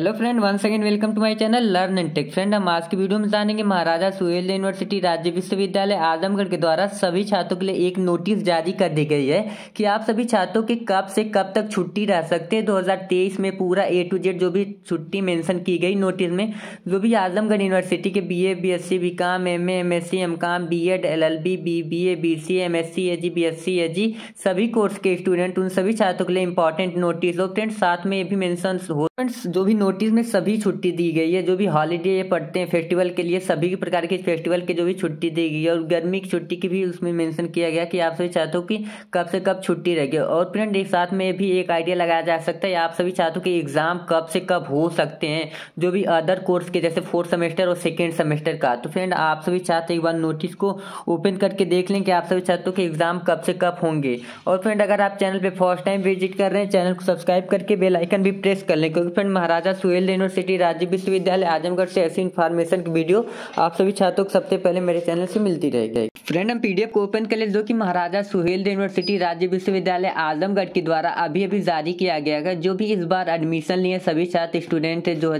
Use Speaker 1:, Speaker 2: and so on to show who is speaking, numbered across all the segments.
Speaker 1: hello friend one second welcome to my channel learn and tech friend हम आज की video में जानेंगे महाराजा सुहेल यूनिवर्सिटी राज्य विश्वविद्यालय आजमगढ़ के द्वारा सभी छात्रों के लिए एक नोटिस जारी कर दी गई है कि आप सभी छात्रों के कब से कब तक छुट्टी रह सकते हैं 2023 में पूरा ए टू जेड जो भी छुट्टी मैंसन की गई नोटिस में जो भी आजमगढ़ यूनिवर्सिटी के B A B S C B Com M M S C M Com B Ed L L B B B A B C M S C A G B S C A G सभी course के student उन सभी छात्रों के लिए important notice हो friend साथ में ये भी मैंसन हो फ्रेंड्स जो भी नोटिस में सभी छुट्टी दी गई है जो भी हॉलीडे ये पढ़ते हैं फेस्टिवल के लिए सभी प्रकार के फेस्टिवल के जो भी छुट्टी दी गई है और गर्मी की छुट्टी की भी उसमें मेंशन किया गया कि आप सभी चाहते हो कि कब से कब छुट्टी रहेगी और फ्रेंड एक साथ में भी एक आइडिया लगाया जा सकता है आप सभी चाहते हो कि एग्ज़ाम कब से कब हो सकते हैं जो भी अदर कोर्स के जैसे फोर्थ सेमेस्टर और सेकेंड सेमेस्टर का तो फ्रेंड आप सभी चाहते एक बार नोटिस को ओपन करके देख लें कि आप सभी चाहते हो कि एग्ज़ाम कब से कब होंगे और फ्रेंड अगर आप चैनल पर फर्स्ट टाइम विजिट कर रहे हैं चैनल को सब्सक्राइब करके बेलाइकन भी प्रेस कर लें क्योंकि फ्रेंड महाराजा सुहेल यूनिवर्सिटी राज्य विश्वविद्यालय आजमगढ़ से ऐसी इन्फॉर्मेशन की वीडियो आप सभी छात्रों को सबसे पहले मेरे चैनल से मिलती रहेगी फ्रेंड हम पीडीएफ को ओपन कर ले जो कि महाराजा सुहेल यूनिवर्सिटी राज्य विश्वविद्यालय आजमगढ़ के द्वारा अभी अभी जारी किया गया है जो भी इस बार एडमिशन लिए सभी छात्र स्टूडेंट है दो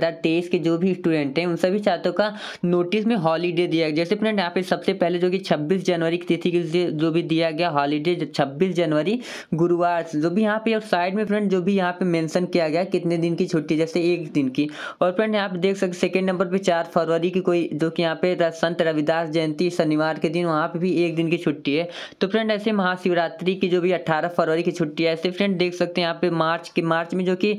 Speaker 1: के जो भी स्टूडेंट हैं उन सभी छात्रों का नोटिस में हॉलीडे दिया गया जैसे फ्रेंड यहाँ पे सबसे पहले जो कि छब्बीस जनवरी की तिथि जो भी दिया गया हॉलीडे छब्बीस जनवरी गुरुवार जो भी यहाँ पे साइड में फ्रेंड जो भी यहाँ पे मैंशन किया गया कितने दिन की छुट्टी जैसे एक एक दिन की और फ्रेंड यहाँ पे देख सकते सेकेंड नंबर पे चार फरवरी की कोई जो कि यहाँ पे संत रविदास जयंती शनिवार के दिन वहाँ पे भी एक दिन की छुट्टी है तो फ्रेंड ऐसे महाशिवरात्रि की जो भी अट्ठारह फरवरी की छुट्टी है ऐसे फ्रेंड देख सकते हैं यहाँ पे मार्च के मार्च में जो कि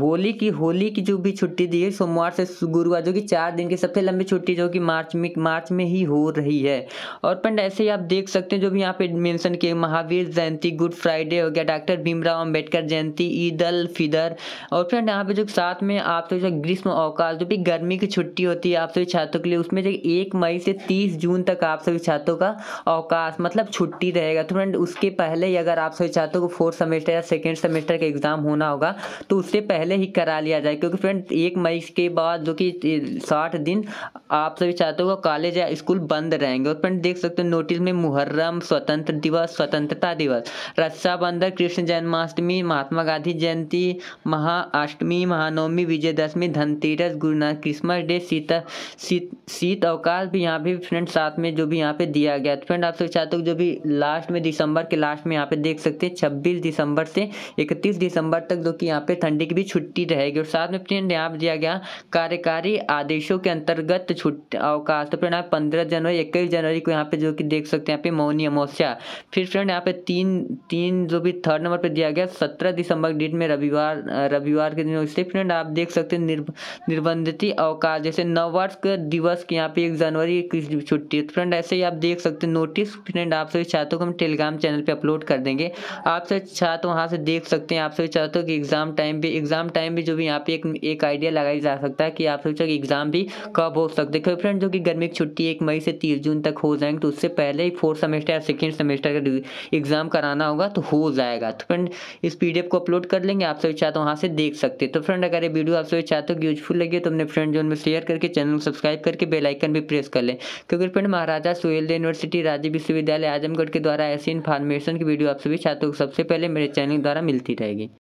Speaker 1: होली की होली की जो भी छुट्टी दी है सोमवार से गुरुवार जो कि चार दिन की सबसे लंबी छुट्टी जो कि मार्च में मार्च में ही हो रही है और फ्रेंड ऐसे ही आप देख सकते हैं जो भी यहाँ पे मेंशन किए महावीर जयंती गुड फ्राइडे हो गया डॉक्टर भीमराव अंबेडकर जयंती ईद अल फिदर और फ्रेंड यहाँ पे जो साथ में आप सभी तो ग्रीष्म अवकाश जो भी गर्मी की छुट्टी होती है आप सभी छात्रों के लिए उसमें जो एक मई से तीस जून तक आप सभी छात्रों का अवकाश मतलब छुट्टी रहेगा तो फ्रेंड उसके पहले ही अगर आप सभी छात्रों को फोर्थ सेमेस्टर या सेकेंड सेमेस्टर का एग्ज़ाम होना होगा तो उससे पहले ही करा लिया जाए क्योंकि फ्रेंड एक मई के बाद जो कि साठ दिन आप सभी छात्रों का कॉलेज या स्कूल बंद रहेंगे और फ्रेंड देख सकते हो नोटिस में मुहर्रम स्वतंत्र दिवस स्वतंत्रता दिवस रक्षाबंधन कृष्ण जन्माष्टमी महात्मा गांधी जयंती महाअष्टमी महानवमी विजय विजयदशमी धनतेरस गुरु नानक क्रिसमस डे सीता शीत शीत अवकाश भी यहाँ पे फ्रेंड साथ में जो भी यहाँ पे दिया गया तो फ्रेंड आप चाहते हो जो भी लास्ट में दिसंबर के लास्ट में यहाँ पे देख सकते हैं छब्बीस दिसंबर से इकतीस दिसंबर तक जो कि यहाँ पे ठंडी की भी छुट्टी रहेगी और साथ में फ्रेंड यहाँ पे दिया गया कार्यकारी आदेशों के अंतर्गत छुट्टी अवकाश तो फ्रेंड आप पंद्रह जनवरी इक्कीस जनवरी को यहाँ पे जो कि देख सकते हैं यहाँ पे मौनी अमावस्या फिर फ्रेंड यहाँ पे तीन तीन जो भी थर्ड नंबर पर दिया गया सत्रह दिसंबर डेट में रविवार रविवार के दिन फ्रेंड आप देख देख सकते हैं निर्ब, निर्बंधित अवकाश जैसे नववर्ष के दिवस के यहाँ पे एक जनवरी की छुट्टी है तो फ्रेंड ऐसे ही आप देख सकते हैं नोटिस फ्रेंड आप सभी छात्रों को हम टेलीग्राम चैनल पे अपलोड कर देंगे आप सभी छात्र वहाँ से देख सकते हैं आप सभी छात्रों की एग्जाम टाइम भी एग्जाम टाइम भी जो भी यहाँ पे एक एक आइडिया लगाया जा सकता है कि आप सभी एग्जाम भी कब हो सकते हैं फ्रेंड जो कि गर्मी की छुट्टी एक मई से तीस जून तक हो जाएंगे तो उससे पहले ही फोर्थ सेमेस्टर या सेकेंड सेमेस्टर का एग्जाम कराना होगा तो हो जाएगा तो फ्रेंड इस पीडीएफ को अपलोड कर लेंगे आप सभी छात्र वहाँ से देख सकते हैं तो फ्रेंड अगर ये वीडियो वीडियो आप सभी चाहते हो कि यूजफुल लगे तो अपने फ्रेंड जोन में शेयर करके चैनल को सब्सक्राइब करके बेलाइकन भी प्रेस कर लें क्योंकि फ्रेंड महाराजा सुहेल यूनिवर्सिटी राज्य विश्वविद्यालय आजमगढ़ के द्वारा ऐसी इन्फॉर्मेशन की वीडियो आप सभी चाहते हो तो सबसे पहले मेरे चैनल द्वारा मिलती रहेगी